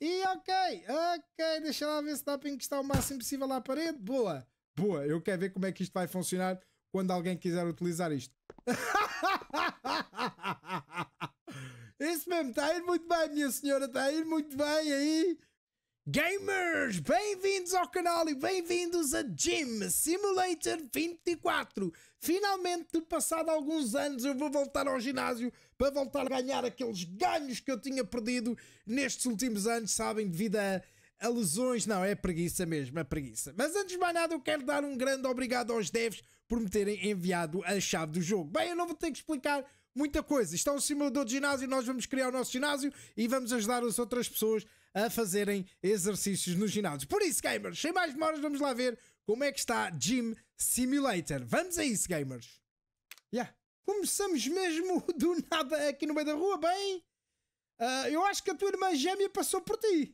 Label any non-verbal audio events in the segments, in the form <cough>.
E ok, ok, deixa lá ver se dá para encostar o máximo possível à parede. Boa, boa. Eu quero ver como é que isto vai funcionar quando alguém quiser utilizar isto. Isso <laughs> mesmo, está a ir muito bem, minha senhora, está a ir muito bem aí. Gamers, bem-vindos ao canal e bem-vindos a Gym Simulator 24. Finalmente, passado alguns anos, eu vou voltar ao ginásio para voltar a ganhar aqueles ganhos que eu tinha perdido nestes últimos anos, sabem, devido a, a lesões. Não, é preguiça mesmo, é preguiça. Mas antes de mais nada, eu quero dar um grande obrigado aos devs por me terem enviado a chave do jogo. Bem, eu não vou ter que explicar muita coisa. Isto é um simulador de ginásio, nós vamos criar o nosso ginásio e vamos ajudar as outras pessoas a fazerem exercícios no ginásio. Por isso, gamers, sem mais demoras, vamos lá ver como é que está Gym Simulator. Vamos a isso, gamers. Yeah. Começamos mesmo <laughs> do nada aqui no meio da rua, bem? Uh, eu acho que a tua irmã gêmea passou por ti.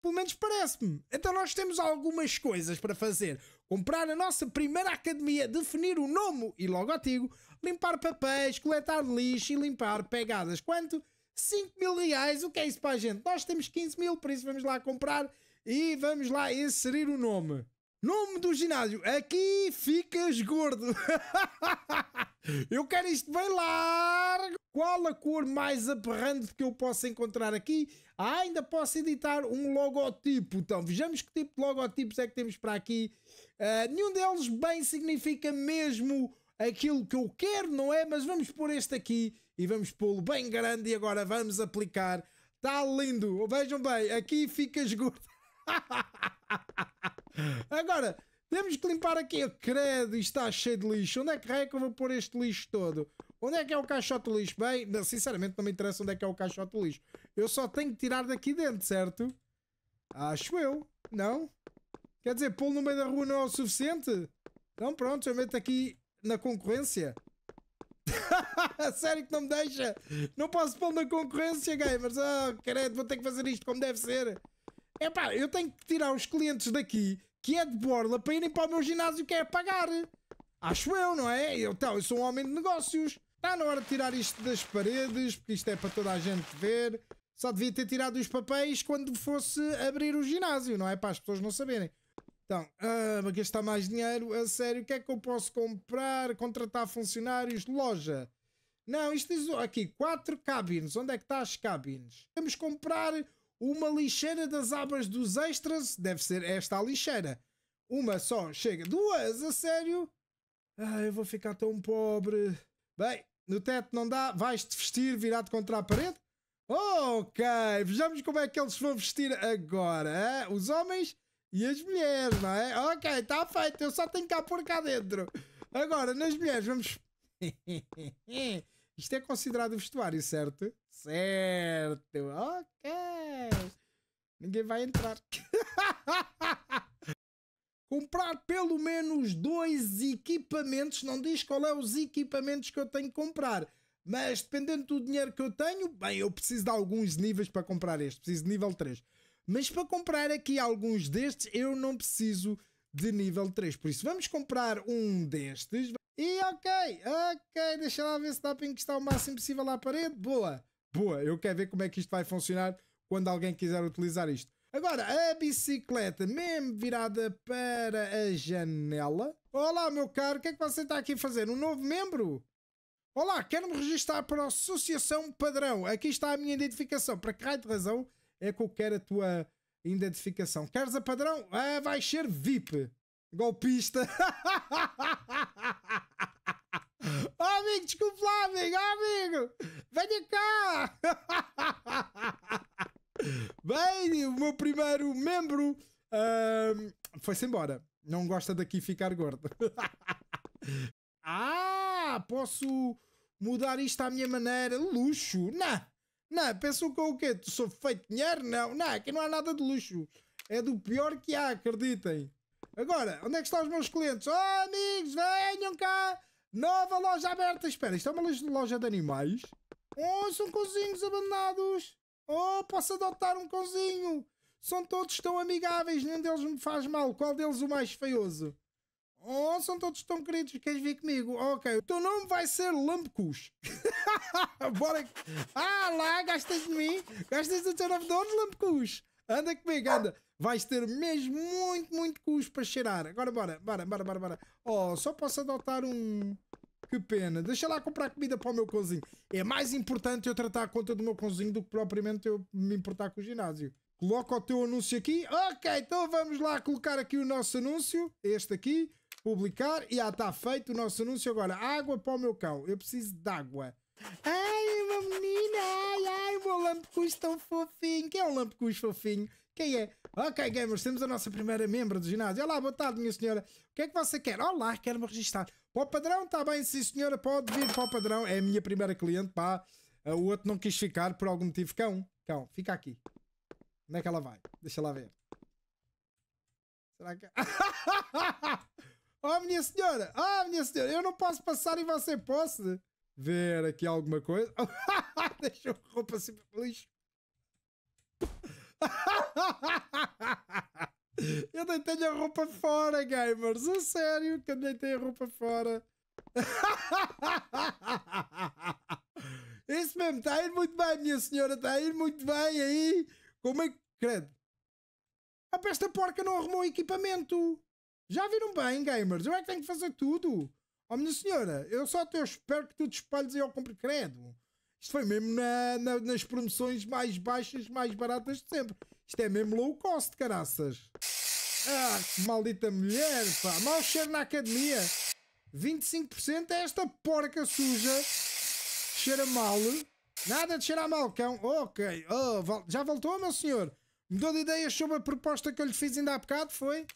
Pelo menos parece-me. Então nós temos algumas coisas para fazer. Comprar a nossa primeira academia, definir o nome e logo ativo, limpar papéis, coletar lixo e limpar pegadas. Quanto? 5 mil reais. O que é isso para a gente? Nós temos 15 mil, por isso vamos lá comprar e vamos lá inserir o nome. Nome do ginásio, aqui é ficas gordo. <laughs> eu quero isto bem largo. Qual a cor mais aberrante que eu posso encontrar aqui? Ah, ainda posso editar um logotipo. Então, vejamos que tipo de logotipos é que temos para aqui. Uh, nenhum deles bem significa mesmo aquilo que eu quero, não é? Mas vamos pôr este aqui e vamos pô-lo bem grande e agora vamos aplicar. Está lindo. Vejam bem, aqui ficas gordo. <laughs> Agora, temos que limpar aqui. Credo, está cheio de lixo. Onde é que é que eu vou pôr este lixo todo? Onde é que é o caixote lixo? Bem, sinceramente não me interessa onde é que é o caixote lixo. Eu só tenho que tirar daqui dentro, certo? Acho eu. Não? Quer dizer, pô no meio da rua não é o suficiente? Então pronto, eu meto aqui na concorrência. <laughs> Sério que não me deixa? Não posso pôr na concorrência, gamers. Oh, credo, vou ter que fazer isto como deve ser. É pá, eu tenho que tirar os clientes daqui que é de borla para irem para o meu ginásio que é pagar. Acho eu, não é? Eu, então, eu sou um homem de negócios. Está na hora de tirar isto das paredes, porque isto é para toda a gente ver. Só devia ter tirado os papéis quando fosse abrir o ginásio, não é? Para as pessoas não saberem. Então, ah, para gastar mais dinheiro, a sério, o que é que eu posso comprar? Contratar funcionários? Loja? Não, isto diz aqui, quatro cabines. Onde é que está as cabines? Vamos comprar uma lixeira das abas dos extras. Deve ser esta a lixeira. Uma só chega. Duas, a sério? Ah, eu vou ficar tão pobre. Bem, no teto não dá. Vais-te vestir virado contra a parede? Ok, vejamos como é que eles vão vestir agora. Hein? Os homens e as mulheres, não é? Ok, está feito. Eu só tenho cá por cá dentro. Agora, nas mulheres, vamos. <laughs> Isto é considerado vestuário, certo? certo. Ok. Ninguém vai entrar. <laughs> comprar pelo menos dois equipamentos. Não diz qual é os equipamentos que eu tenho que comprar. Mas dependendo do dinheiro que eu tenho, bem, eu preciso de alguns níveis para comprar este. Preciso de nível 3. Mas para comprar aqui alguns destes, eu não preciso de nível 3. Por isso, vamos comprar um destes. E ok, ok, deixa lá ver se dá para encostar o máximo possível à parede. Boa boa. Eu quero ver como é que isto vai funcionar quando alguém quiser utilizar isto. Agora, a bicicleta mesmo virada para a janela. Olá, meu caro, o que é que você está aqui a fazer? Um novo membro? Olá, quero-me registrar para a Associação Padrão. Aqui está a minha identificação. Para que raio de razão é que eu quero a tua identificação? Queres a padrão? Ah, vai ser VIP. Golpista. <laughs> Ô, <laughs> amigo, desculpa, amigo, amigo! Vem de cá! <laughs> Bem, o meu primeiro membro uh, foi-se embora. Não gosta daqui ficar gordo. <laughs> ah, posso mudar isto à minha maneira. Luxo, não! Não, pensou que eu o quê? Tu sou feito dinheiro? Não, não, aqui não há nada de luxo. É do pior que há, acreditem. Agora, onde é que estão os meus clientes? Oh, amigos, venham cá! Nova loja aberta. Espera, isto é uma loja de animais? Oh, são cozinhos abandonados. Oh, posso adotar um cozinho. São todos tão amigáveis, nenhum deles me faz mal. Qual deles o mais feioso? Oh, são todos tão queridos, queres vir comigo? Oh, ok, o teu nome vai ser Lampcus. <laughs> Bora. Ah, lá, gastas de mim? Gastas o teu nome de onde, Lampcus? Anda comigo, anda. Vais ter mesmo muito, muito custo para cheirar. Agora bora, bora, bora, bora, bora. Oh, só posso adotar um... Que pena. Deixa lá comprar comida para o meu cozinho. É mais importante eu tratar a conta do meu cozinho do que propriamente eu me importar com o ginásio. Coloca o teu anúncio aqui. Ok, então vamos lá colocar aqui o nosso anúncio. Este aqui. Publicar. E já está feito o nosso anúncio. Agora, água para o meu cão. Eu preciso de água. Ai, uma menina. Ai, ai, o meu lampecus tão fofinho. Quem é um lampecus fofinho? Quem é? Ok, gamers, temos a nossa primeira membro do ginásio. Olá, boa tarde, minha senhora. O que é que você quer? Olá, quero-me registrar. Para o padrão, está bem, sim, senhora, pode vir para o padrão. É a minha primeira cliente, pá. Ah, o outro não quis ficar por algum motivo. Cão, cão, fica aqui. Onde é que ela vai? Deixa lá ver. Será que. <laughs> oh, minha senhora! Oh, minha senhora! Eu não posso passar e você possa ver aqui alguma coisa. <laughs> Deixa a roupa sempre assim, lixo. <laughs> Eu deitei a roupa fora, gamers. A sério que eu deitei a roupa fora. Isso <laughs> mesmo, está a ir muito bem, minha senhora. Está a ir muito bem aí. Como é que. Credo. Ah, a peste porca não arrumou equipamento. Já viram bem, gamers? Eu é que tenho que fazer tudo. Ó, oh, minha senhora, eu só te espero que tu te espalhes e eu compre credo. Isto foi mesmo na, na, nas promoções mais baixas, mais baratas de sempre. Isto é mesmo low cost, caraças. Ah, que maldita mulher, pá. Mal cheiro na academia. 25% é esta porca suja. Cheira mal. Nada de cheirar mal, cão. Ok. Oh, já voltou, meu senhor? Mudou de ideias sobre a proposta que eu lhe fiz ainda há bocado, foi?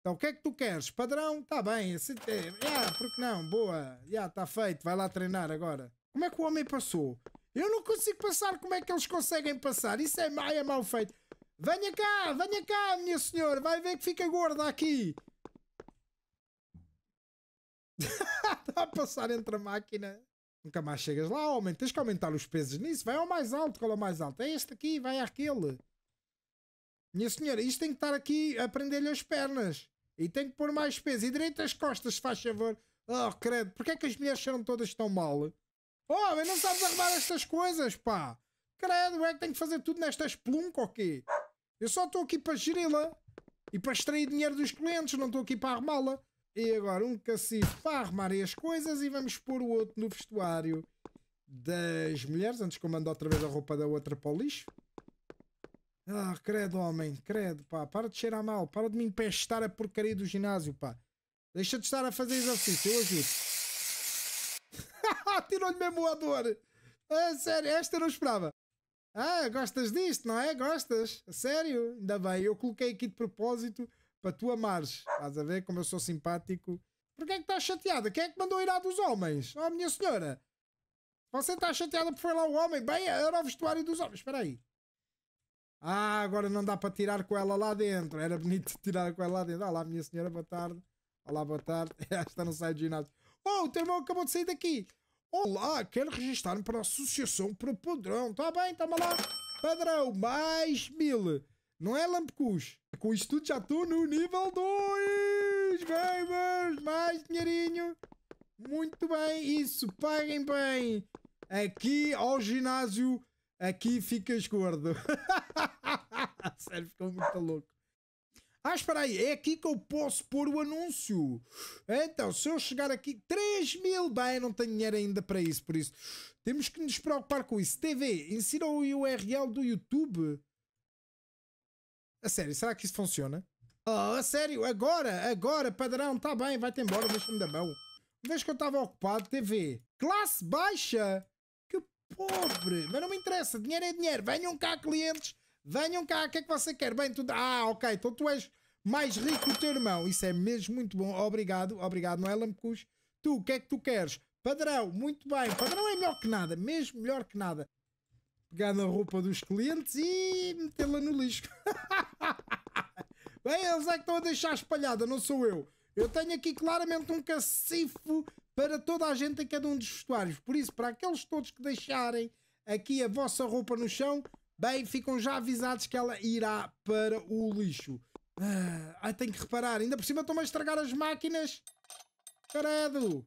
Então, o que é que tu queres? Padrão? Tá bem. Ah, é, yeah, é, porque não? Boa. Já, yeah, está feito. Vai lá treinar agora. Como é que o homem passou? Eu não consigo passar, como é que eles conseguem passar? Isso é, é mal feito. Venha cá, venha cá, minha senhora, vai ver que fica gorda aqui. <laughs> Está a passar entre a máquina. Nunca mais chegas lá, homem. Tens que aumentar os pesos nisso. Vai ao mais alto, cola é mais alto? É este aqui, vai àquele. Minha senhora, isto tem que estar aqui a prender-lhe as pernas. E tem que pôr mais peso. E direito as costas, se faz favor. Oh, credo, que é que as mulheres são todas tão mal? Pô, mas não sabes arrumar estas coisas, pá. Credo, é que tenho que fazer tudo nesta espelunca ou quê? Eu só estou aqui para geri-la e para extrair dinheiro dos clientes, não estou aqui para arrumá-la. E agora um cacifo para arrumarem as coisas e vamos pôr o outro no vestuário das mulheres. Antes que eu mando outra vez a roupa da outra para o lixo. Ah, credo, homem, credo, pá. Para de cheirar mal, para de me empestar a porcaria do ginásio, pá. Deixa de estar a fazer exercício, eu ajudo tirou-lhe mesmo o odor. Ah, é sério, esta eu não esperava. Ah, gostas disto, não é? Gostas? A sério? Ainda bem, eu coloquei aqui de propósito para tu amares. Estás a ver como eu sou simpático? Porquê é que estás chateada? Quem é que mandou ir à dos homens? Oh, minha senhora! Você está chateada por foi lá o homem? Bem, era o vestuário dos homens. Espera aí. Ah, agora não dá para tirar com ela lá dentro. Era bonito <laughs> tirar com ela lá dentro. Olá, minha senhora, boa tarde. Olá, boa tarde. <laughs> Esta não sai do ginásio. Oh, o teu irmão acabou de sair daqui. Olá, quero registrar-me para a Associação para Padrão. está bem, toma lá. Padrão, mais mil. Não é Lampecus? Com isto tudo já estou no nível 2! Gamers, mais dinheirinho. Muito bem, isso, paguem bem. Aqui ao ginásio, aqui ficas gordo. Sério, <laughs> ficou muito louco. Ah, espera aí, é aqui que eu posso pôr o anúncio. Então, se eu chegar aqui, 3 mil, bem, não tenho dinheiro ainda para isso, por isso temos que nos preocupar com isso. TV, insira o URL do YouTube. A sério, será que isso funciona? Oh, a sério, agora, agora, padrão, está bem, vai-te embora, deixa-me da mão. Vês que eu estava ocupado, TV. Classe baixa! Que pobre! Mas não me interessa, dinheiro é dinheiro. Venham cá, clientes, Venham cá, o que é que você quer? Bem, tu... Ah, ok, então tu és mais rico que o teu irmão. Isso é mesmo muito bom. Obrigado, obrigado, não é, Tu, o que é que tu queres? Padrão, muito bem. Padrão é melhor que nada, mesmo melhor que nada. pegando a roupa dos clientes e metê-la no lixo. <laughs> bem, eles é que estão a deixar espalhada, não sou eu. Eu tenho aqui claramente um cacifo para toda a gente em cada um dos vestuários. Por isso, para aqueles todos que deixarem aqui a vossa roupa no chão, Bem, ficam já avisados que ela irá para o lixo. Ah, tenho que reparar. Ainda por cima estão-me a estragar as máquinas. Credo.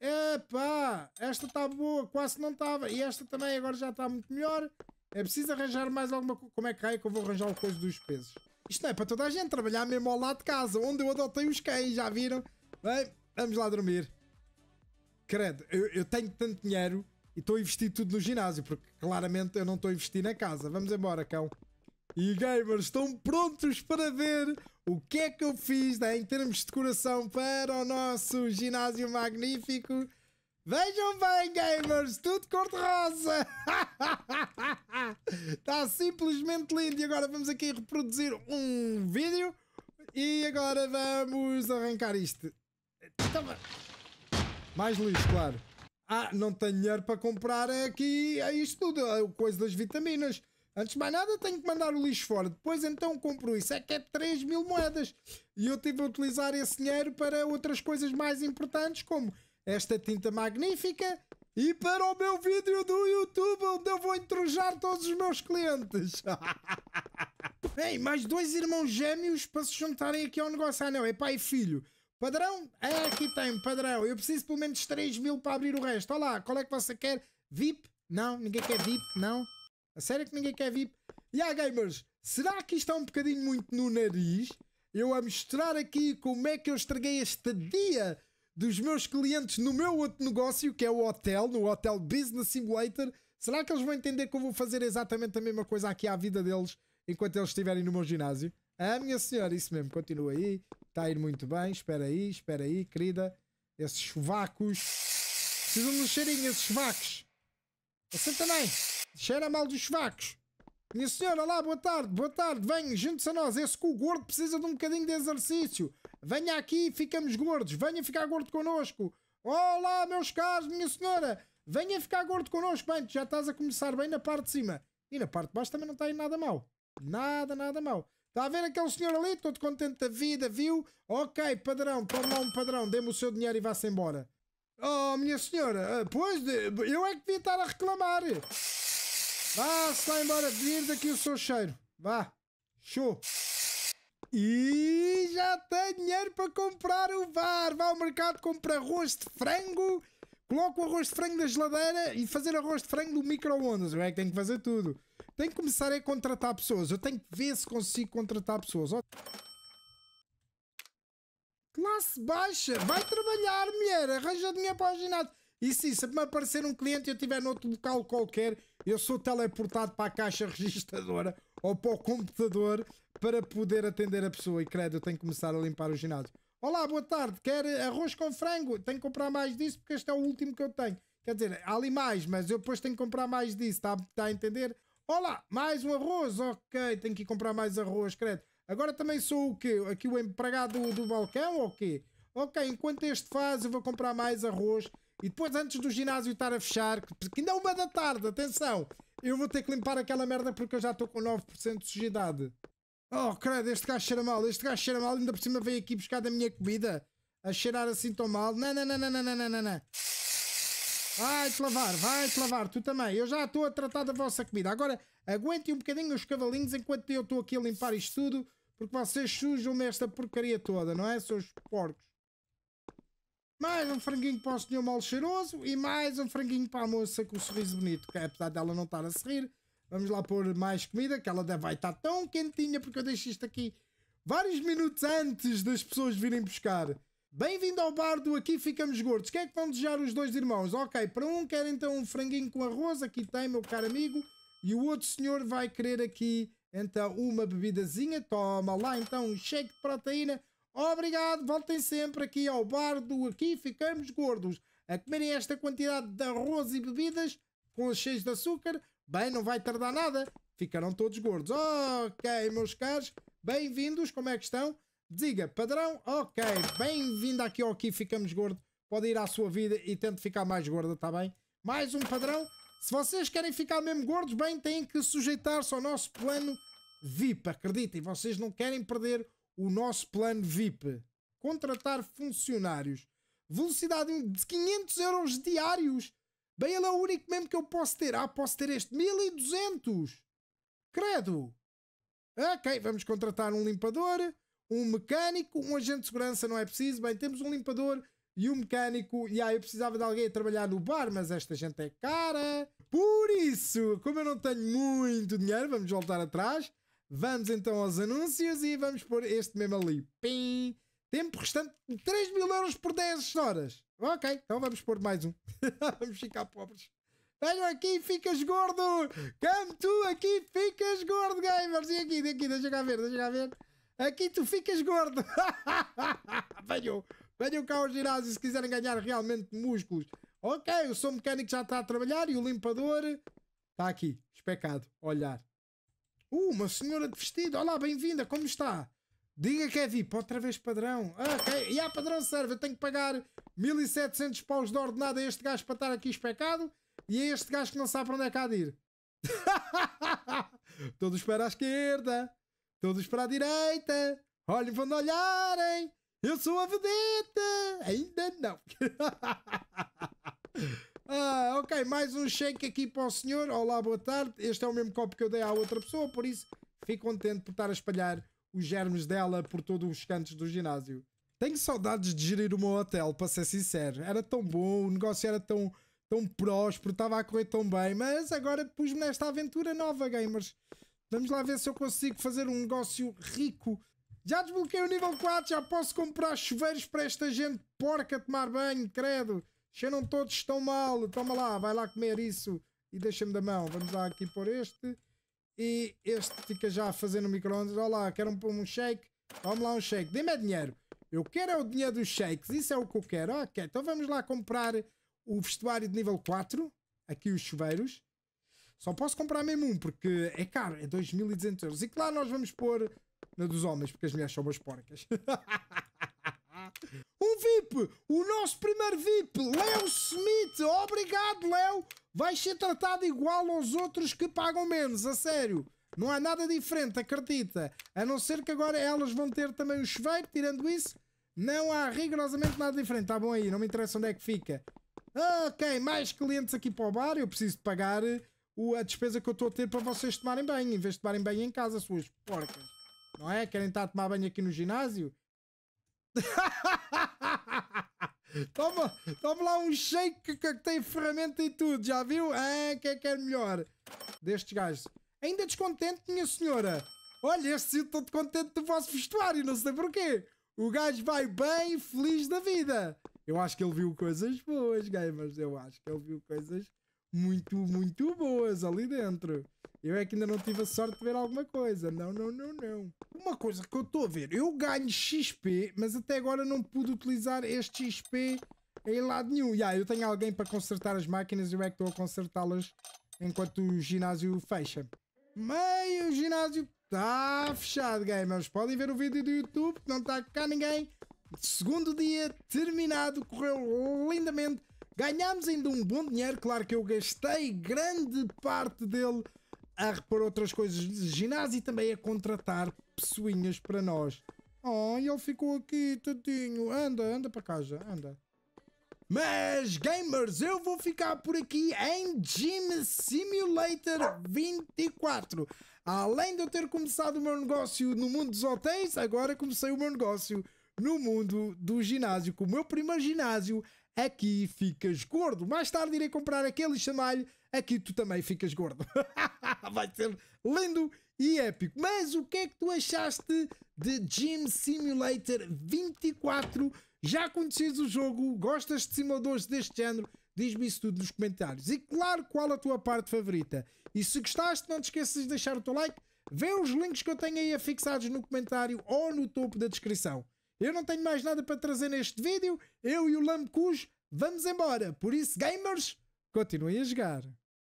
Epá, esta está boa, quase não estava. E esta também agora já está muito melhor. É preciso arranjar mais alguma coisa. Como é que é que eu vou arranjar o coisa dos pesos? Isto não é para toda a gente trabalhar mesmo ao lado de casa, onde eu adotei os cães, já viram? Bem, vamos lá dormir. Credo, eu, eu tenho tanto dinheiro e estou a investir tudo no ginásio, porque claramente eu não estou a investir na casa. Vamos embora, cão. E gamers, estão prontos para ver o que é que eu fiz né, em termos de decoração para o nosso ginásio magnífico? Vejam bem, gamers, tudo cor-de-rosa! <laughs> Está simplesmente lindo! E agora vamos aqui reproduzir um vídeo e agora vamos arrancar isto. Mais lixo, claro. Ah, não tenho dinheiro para comprar é aqui a é isto tudo, a é coisa das vitaminas. Antes de mais nada, tenho que mandar o lixo fora. Depois então compro isso. É que é 3 mil moedas. E eu tive a utilizar esse dinheiro para outras coisas mais importantes, como esta tinta magnífica e para o meu vídeo do YouTube, onde eu vou entrojar todos os meus clientes. <laughs> Ei, mais dois irmãos gêmeos para se juntarem aqui ao negócio. Ah, não, é pai e filho. Padrão? É, aqui tem padrão. Eu preciso pelo menos 3 mil para abrir o resto. Olha lá, qual é que você quer? VIP? Não, ninguém quer VIP, não. A sério que ninguém quer VIP? E yeah, gamers, será que isto é um bocadinho muito no nariz? Eu a mostrar aqui como é que eu estraguei este dia dos meus clientes no meu outro negócio, que é o hotel, no Hotel Business Simulator. Será que eles vão entender que eu vou fazer exatamente a mesma coisa aqui à vida deles enquanto eles estiverem no meu ginásio? Ah, minha senhora, isso mesmo, continua aí, Está a ir muito bem. Espera aí, espera aí, querida. Esses chuvacos. Precisam de um cheirinho, esses chuvacos. Você também. Cheira mal dos chuvacos. Minha senhora, lá, boa tarde, boa tarde. Vem junte-se a nós. Esse cu gordo precisa de um bocadinho de exercício. Venha aqui, ficamos gordos. Venha ficar gordo connosco. Olá, meus caros, minha senhora. Venha ficar gordo connosco. Bem, já estás a começar bem na parte de cima. E na parte de baixo também não está aí nada mal. Nada, nada mal. Está a ver aquele senhor ali, todo contente da vida, viu? Ok, padrão, toma lá um padrão, dê-me o seu dinheiro e vá-se embora. Oh, minha senhora, eh, pois, eu é que devia estar a reclamar. Vá-se lá embora, vir daqui o seu cheiro. Vá, show. E já tem dinheiro para comprar o VAR. Vá ao mercado, compra arroz de frango, coloca o arroz de frango na geladeira e fazer arroz de frango no micro-ondas. Eu é que tenho que fazer tudo. Tenho que começar a contratar pessoas. Eu tenho que ver se consigo contratar pessoas. Oh. Classe baixa. Vai trabalhar, mulher. Arranja dinheiro para o ginásio. E sim, se me aparecer um cliente e eu estiver noutro local qualquer, eu sou teleportado para a caixa <laughs> registradora ou para o computador para poder atender a pessoa. E credo, eu tenho que começar a limpar o ginásio. Olá, boa tarde. Quer arroz com frango? Tenho que comprar mais disso porque este é o último que eu tenho. Quer dizer, há ali mais, mas eu depois tenho que comprar mais disso. Está, está a entender? Olá, mais um arroz, ok, tenho que ir comprar mais arroz, credo. Agora também sou o quê? Aqui o empregado do, do balcão ou o quê? Ok, enquanto este faz, eu vou comprar mais arroz. E depois, antes do ginásio estar a fechar, que ainda é uma da tarde, atenção, eu vou ter que limpar aquela merda porque eu já estou com 9% de sujidade. Oh, credo, este gajo cheira mal, este gajo cheira mal, ainda por cima veio aqui buscar da minha comida a cheirar assim tão mal. Não, não, não, não, não, não, não, não. Vai-te lavar, vai-te lavar, tu também. Eu já estou a tratar da vossa comida. Agora aguentem um bocadinho os cavalinhos enquanto eu estou aqui a limpar isto tudo, porque vocês sujam esta porcaria toda, não é? Seus porcos. Mais um franguinho para o senhor mal cheiroso e mais um franguinho para a moça com o um sorriso bonito, que apesar dela não estar a sorrir, vamos lá pôr mais comida, que ela vai estar tão quentinha porque eu deixo isto aqui vários minutos antes das pessoas virem buscar. Bem-vindo ao bar do Aqui Ficamos Gordos. Quem é que vão desejar os dois irmãos? Ok, para um quer então um franguinho com arroz, aqui tem, meu caro amigo. E o outro senhor vai querer aqui então uma bebidazinha. Toma lá então um shake de proteína. Obrigado, voltem sempre aqui ao bar do Aqui Ficamos Gordos. A comerem esta quantidade de arroz e bebidas com cheios de açúcar, bem, não vai tardar nada. Ficarão todos gordos. Ok, meus caros, bem-vindos, como é que estão? Diga, padrão, ok, bem-vindo aqui ao Aqui Ficamos Gordo. Pode ir à sua vida e tente ficar mais gorda, está bem? Mais um padrão. Se vocês querem ficar mesmo gordos, bem, têm que sujeitar-se ao nosso plano VIP. Acreditem, vocês não querem perder o nosso plano VIP. Contratar funcionários. Velocidade de 500 euros diários. Bem, ele é o único mesmo que eu posso ter. Ah, posso ter este. 1200. Credo. Ok, vamos contratar um limpador um mecânico, um agente de segurança não é preciso. Bem, temos um limpador e um mecânico. E ah, eu precisava de alguém a trabalhar no bar, mas esta gente é cara. Por isso, como eu não tenho muito dinheiro, vamos voltar atrás. Vamos então aos anúncios e vamos pôr este mesmo ali. Pim! Tempo restante 3 mil euros por 10 horas. Ok, então vamos pôr mais um. <laughs> vamos ficar pobres. Venham aqui, ficas gordo! Come tu aqui, ficas gordo, gamers! E aqui, daqui, deixa cá ver, deixa cá ver. Aqui tu ficas gordo. <laughs> venham, venham cá ao ginásio se quiserem ganhar realmente músculos. Ok, o som mecânico já está a trabalhar e o limpador está aqui, especado, olhar. Uh, uma senhora de vestido. Olá, bem-vinda, como está? Diga que é VIP, outra vez padrão. Ah, ok, e há padrão serve, eu tenho que pagar 1700 paus de ordenada a este gajo para estar aqui especado e a este gajo que não sabe para onde é que há de ir. Todos para a esquerda. Todos para a direita. Olhem para onde olharem. Eu sou a vedeta. Ainda não. <laughs> ah, ok, mais um shake aqui para o senhor. Olá, boa tarde. Este é o mesmo copo que eu dei à outra pessoa, por isso fico contente por estar a espalhar os germes dela por todos os cantos do ginásio. Tenho saudades de gerir o meu hotel, para ser sincero. Era tão bom, o negócio era tão, tão próspero, estava a correr tão bem, mas agora pus-me nesta aventura nova, gamers. Vamos lá ver se eu consigo fazer um negócio rico. Já desbloqueei o nível 4, já posso comprar chuveiros para esta gente porca tomar banho, credo. Cheiram todos tão mal. Toma lá, vai lá comer isso. E deixa-me da mão. Vamos lá aqui pôr este. E este fica já a fazer no micro-ondas. Olha lá, quero um, um shake. Vamos lá um shake. Dê-me é dinheiro. Eu quero é o dinheiro dos shakes. Isso é o que eu quero. Ok, então vamos lá comprar o vestuário de nível 4. Aqui os chuveiros. Só posso comprar mesmo um, porque é caro, é 2.200 euros. E claro, nós vamos pôr na dos homens, porque as mulheres são umas porcas. <laughs> um VIP! O nosso primeiro VIP, Leo Smith! Obrigado, Leo! Vais ser tratado igual aos outros que pagam menos, a sério! Não há nada diferente, acredita! A não ser que agora elas vão ter também o chuveiro, tirando isso, não há rigorosamente nada diferente. Está bom aí, não me interessa onde é que fica. Ok, mais clientes aqui para o bar, eu preciso pagar a despesa que eu estou a ter para vocês tomarem bem, em vez de tomarem bem em casa, suas porcas. Não é? Querem estar a tomar banho aqui no ginásio? <laughs> toma, toma lá um shake que, que, tem ferramenta e tudo, já viu? Ah, que é que é melhor? Destes gajos. Ainda descontente, minha senhora. Olha, este sítio estou contente do vosso vestuário, não sei porquê. O gajo vai bem, feliz da vida. Eu acho que ele viu coisas boas, gamers. Eu acho que ele viu coisas muito, muito boas ali dentro. Eu é que ainda não tive a sorte de ver alguma coisa. Não, não, não, não. Uma coisa que eu estou a ver, eu ganho XP, mas até agora não pude utilizar este XP em lado nenhum. Yeah, eu tenho alguém para consertar as máquinas e eu é que estou a consertá-las enquanto o ginásio fecha. Meio ginásio está fechado, gamers. Podem ver o vídeo do YouTube, não está cá ninguém. Segundo dia terminado, correu lindamente. Ganhámos ainda um bom dinheiro, claro que eu gastei grande parte dele a repor outras coisas de ginásio e também a contratar pessoinhas para nós. Oh, e ele ficou aqui, tadinho. Anda, anda para casa, anda. Mas, gamers, eu vou ficar por aqui em Gym Simulator 24. Além de eu ter começado o meu negócio no mundo dos hotéis, agora comecei o meu negócio no mundo do ginásio. Que o meu primeiro ginásio aqui ficas gordo. Mais tarde irei comprar aquele chamalho, aqui tu também ficas gordo. <laughs> Vai ser lindo e épico. Mas o que é que tu achaste de Gym Simulator 24? Já conheces o jogo? Gostas de simuladores deste género? Diz-me isso tudo nos comentários. E claro, qual a tua parte favorita? E se gostaste, não te esqueças de deixar o teu like. Vê os links que eu tenho aí afixados no comentário ou no topo da descrição. Eu não tenho mais nada para trazer neste vídeo. Eu e o Lamcus vamos embora. Por isso, gamers, continuem a jogar.